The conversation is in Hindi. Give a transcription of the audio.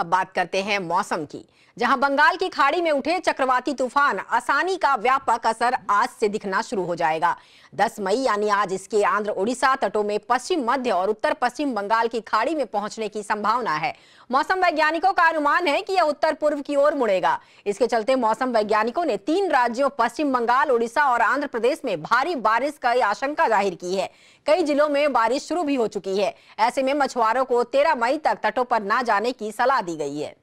अब बात करते हैं मौसम की जहां बंगाल की खाड़ी में उठे चक्रवाती तूफान आसानी का व्यापक असर आज से दिखना शुरू हो जाएगा 10 मई यानी आज इसके आंध्र उड़ीसा तटों में पश्चिम मध्य और उत्तर पश्चिम बंगाल की खाड़ी में पहुंचने की संभावना है मौसम वैज्ञानिकों का अनुमान है कि यह उत्तर पूर्व की ओर मुड़ेगा इसके चलते मौसम वैज्ञानिकों ने तीन राज्यों पश्चिम बंगाल उड़ीसा और आंध्र प्रदेश में भारी बारिश का आशंका जाहिर की है कई जिलों में बारिश शुरू भी हो चुकी है ऐसे में मछुआरों को तेरह मई तक तटों पर न जाने की सलाह 第一个耶。